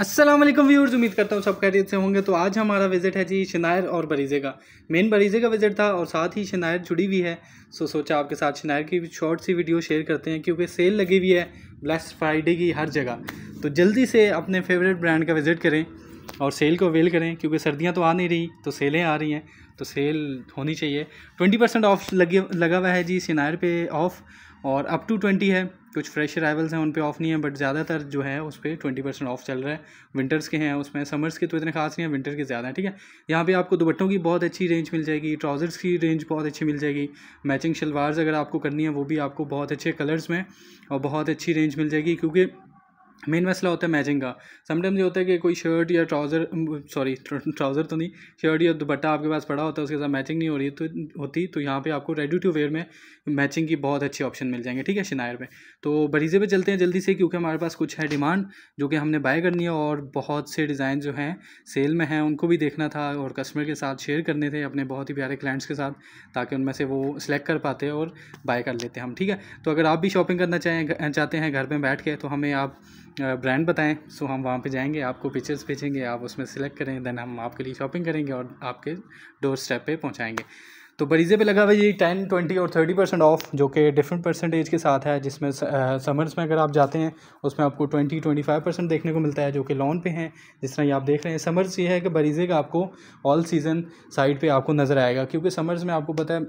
Aslam viewers उम्मीद करता हूँ सब खैरियत से होंगे तो आज हमारा विज़िट है जी शनायर और बरीज़े का मेन बरीज़े का विज़िट था और साथ ही शनायर जुड़ी हुई है सो सोचा आपके साथ शनायर की शॉर्ट सी वीडियो शेयर करते हैं क्योंकि सेल लगी हुई है ब्लैक फ्राइडे की हर जगह तो जल्दी से अपने फेवरेट ब्रांड का विज़िट करें और सेल को अवेल करें क्योंकि सर्दियां तो आ नहीं रही तो सेलें आ रही हैं तो सेल होनी चाहिए ट्वेंटी परसेंट ऑफ लगे लगा हुआ है जी सिनार पे ऑफ़ और अप टू ट्वेंटी है कुछ फ्रेश अराइवल्स हैं उन पे ऑफ़ नहीं है बट ज़्यादातर जो है उस पर ट्वेंटी परसेंट ऑफ चल रहा है विंटर्स के हैं उसमें समर्स के तो इतने खास नहीं हैं विंटर के ज़्यादा हैं ठीक है यहाँ पे आपको दुपट्टों की बहुत अच्छी रेंज मिल जाएगी ट्राउज़र्स की रेंज बहुत अच्छी मिल जाएगी मैचिंग शलवार्स अगर आपको करनी है वो भी आपको बहुत अच्छे कलर्स में और बहुत अच्छी रेंज मिल जाएगी क्योंकि मेन मसला होता है मैचिंग का समटाइम्स ये होता है कि कोई शर्ट या ट्राउज़र सॉरी ट्राउज़र तो नहीं शर्ट या दुपट्टा आपके पास पड़ा होता है उसके साथ मैचिंग नहीं हो रही तो होती तो यहाँ पे आपको रेडी टू वेयर में मैचिंग की बहुत अच्छी ऑप्शन मिल जाएंगे ठीक है शिनायर में तो बरीजे पे चलते हैं जल्दी से क्योंकि हमारे पास कुछ है डिमांड जो कि हमने बाय करनी है और बहुत से डिज़ाइन जो हैं सेल में हैं उनको भी देखना था और कस्टमर के साथ शेयर करने थे अपने बहुत ही प्यारे क्लाइंट्स के साथ ताकि उनमें से वो सिलेक्ट कर पाते और बाय कर लेते हम ठीक है तो अगर आप भी शॉपिंग करना चाहें चाहते हैं घर पर बैठ के तो हमें आप ब्रांड बताएं सो हम वहाँ पे जाएंगे आपको पिक्चर्स भेजेंगे आप उसमें सेलेक्ट करें देन हम आपके लिए शॉपिंग करेंगे और आपके डोर स्टेप पर पहुँचाएँगे तो बरीज़े पे लगा हुआ ये टेन ट्वेंटी और थर्टी परसेंट ऑफ जो कि डिफरेंट परसेंटेज के साथ है जिसमें समर्स में अगर आप जाते हैं उसमें आपको ट्वेंटी ट्वेंटी फाइव परसेंट देखने को मिलता है जो कि लॉन पे हैं जिस तरह ये आप देख रहे हैं समर्स ये है कि बरीज़े का आपको ऑल सीज़न साइड पे आपको नज़र आएगा क्योंकि समर्स में आपको पता है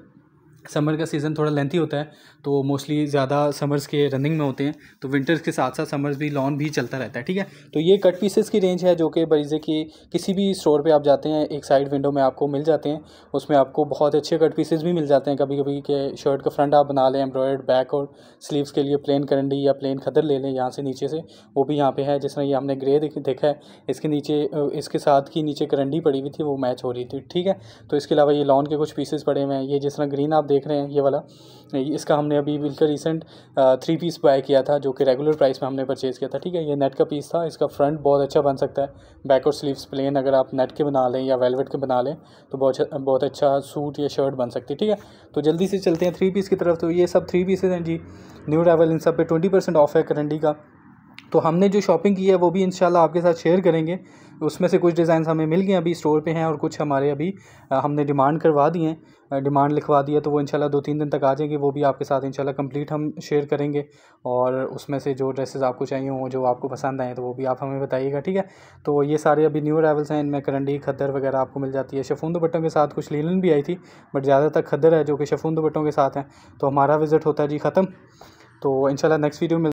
समर का सीज़न थोड़ा लेंथी होता है तो मोस्टली ज़्यादा समर्स के रनिंग में होते हैं तो विंटर्स के साथ साथ समर्स भी लॉन भी चलता रहता है ठीक है तो ये कट पीसेस की रेंज है जो कि बरीजे की किसी भी स्टोर पे आप जाते हैं एक साइड विंडो में आपको मिल जाते हैं उसमें आपको बहुत अच्छे कट पीसेस भी मिल जाते हैं कभी कभी के शर्ट का फ्रंट आप बना लें एम्ब्रॉयड बैक और स्लीवस के लिए प्लेन करंडी या प्लेन खदर ले लें यहाँ से नीचे से वो भी यहाँ पर है जिस तरह ये हमने ग्रे देखा है इसके नीचे इसके साथ की नीचे करंडी पड़ी हुई थी वो मैच हो रही थी ठीक है तो इसके अलावा ये लॉन के कुछ पीसेज पड़े हुए हैं ये जिस तरह ग्रीन आप देख रहे हैं ये वाला इसका हमने अभी बिल्कुल रिसेंट थ्री पीस बाय किया था जो कि रेगुलर प्राइस में हमने परचेज़ किया था ठीक है ये नेट का पीस था इसका फ्रंट बहुत अच्छा बन सकता है बैक और स्लीव्स प्लेन अगर आप नेट के बना लें या वेलवेट के बना लें तो बहुत अच्छा, बहुत अच्छा सूट या शर्ट बन सकती है ठीक है तो जल्दी से चलते हैं थ्री पीस की तरफ तो ये सब थ्री पीसेज हैं जी न्यू रेवल इन सब पे ट्वेंटी परसेंट ऑफ है करंडी का तो हमने जो शॉपिंग की है वो भी इन आपके साथ शेयर करेंगे उसमें से कुछ डिज़ाइन हमें मिल गए अभी स्टोर पे हैं और कुछ हमारे अभी हमने डिमांड करवा दिए हैं डिमांड लिखवा दिया तो वो इंशाल्लाह दो तीन दिन तक आ जाएंगे वो भी आपके साथ इंशाल्लाह कंप्लीट हम शेयर करेंगे और उसमें से जो ड्रेसेस आपको चाहिए हो जो आपको पसंद आएँ तो वो भी आप हमें बताइएगा ठीक है तो ये सारे अभी न्यू अरावल्स हैं इनमें करंडी खद्दर वगैरह आपको मिल जाती है शफून दुपट्टों के साथ कुछ लीलन भी आई थी बट ज़्यादातर खद्दर है जो कि शफून दुपट्टों के साथ हैं तो हमारा विज़िट होता है जी ख़त्म तो इनशाला नेक्स्ट वीडियो में